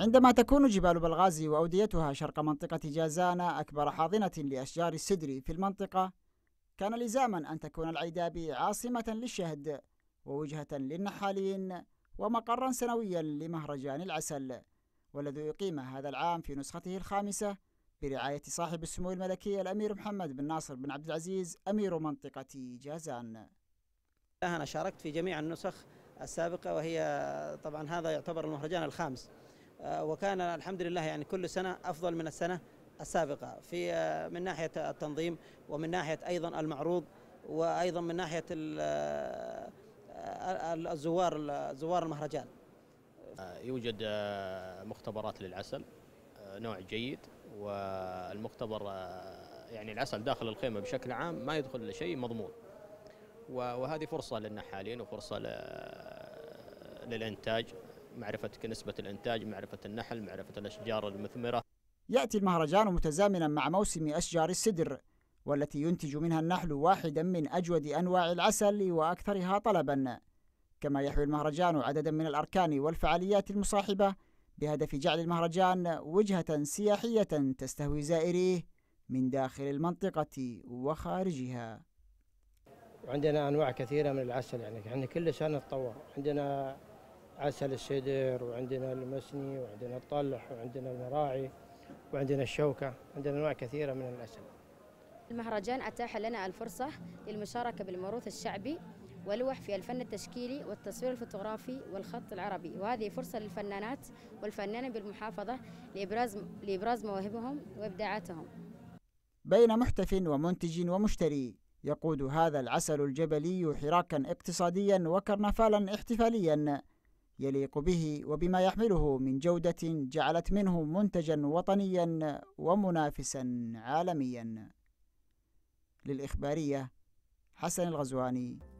عندما تكون جبال بلغازي وأوديتها شرق منطقة جازانا أكبر حاضنة لأشجار السدر في المنطقة كان لزاما أن تكون العيدابي عاصمة للشهد ووجهة للنحالين ومقرا سنويا لمهرجان العسل والذي يقيم هذا العام في نسخته الخامسة برعاية صاحب السمو الملكي الأمير محمد بن ناصر بن عبد العزيز أمير منطقة جازان أنا شاركت في جميع النسخ السابقة وهي طبعا هذا يعتبر المهرجان الخامس آه، وكان الحمد لله يعني كل سنة أفضل من السنة السابقة في آه، من ناحية التنظيم ومن ناحية أيضا المعروض وأيضا من ناحية آه، الزوار زوار المهرجان يوجد مختبرات للعسل نوع جيد والمختبر يعني العسل داخل الخيمة بشكل عام ما يدخل شيء مضمون وهذه فرصة للنحالين وفرصة للإنتاج معرفة نسبة الإنتاج معرفة النحل معرفة الأشجار المثمرة يأتي المهرجان متزامنا مع موسم أشجار السدر والتي ينتج منها النحل واحدا من أجود أنواع العسل وأكثرها طلبا كما يحوي المهرجان عددا من الأركان والفعاليات المصاحبة بهدف جعل المهرجان وجهة سياحية تستهوي زائريه من داخل المنطقة وخارجها وعندنا أنواع كثيرة من العسل يعني احنا كل سنة نتطور عندنا عسل السدر وعندنا المسني وعندنا الطلح وعندنا المراعي وعندنا الشوكة عندنا أنواع كثيرة من الأسماء المهرجان أتاح لنا الفرصة للمشاركة بالموروث الشعبي ولوح في الفن التشكيلي والتصوير الفوتوغرافي والخط العربي وهذه فرصة للفنانات والفنانين بالمحافظة لإبراز, لإبراز مواهبهم وإبداعاتهم بين محتف ومنتج ومشتري يقود هذا العسل الجبلي حراكا اقتصاديا وكرنفالا احتفاليا يليق به وبما يحمله من جودة جعلت منه منتجا وطنيا ومنافسا عالميا للإخبارية حسن الغزواني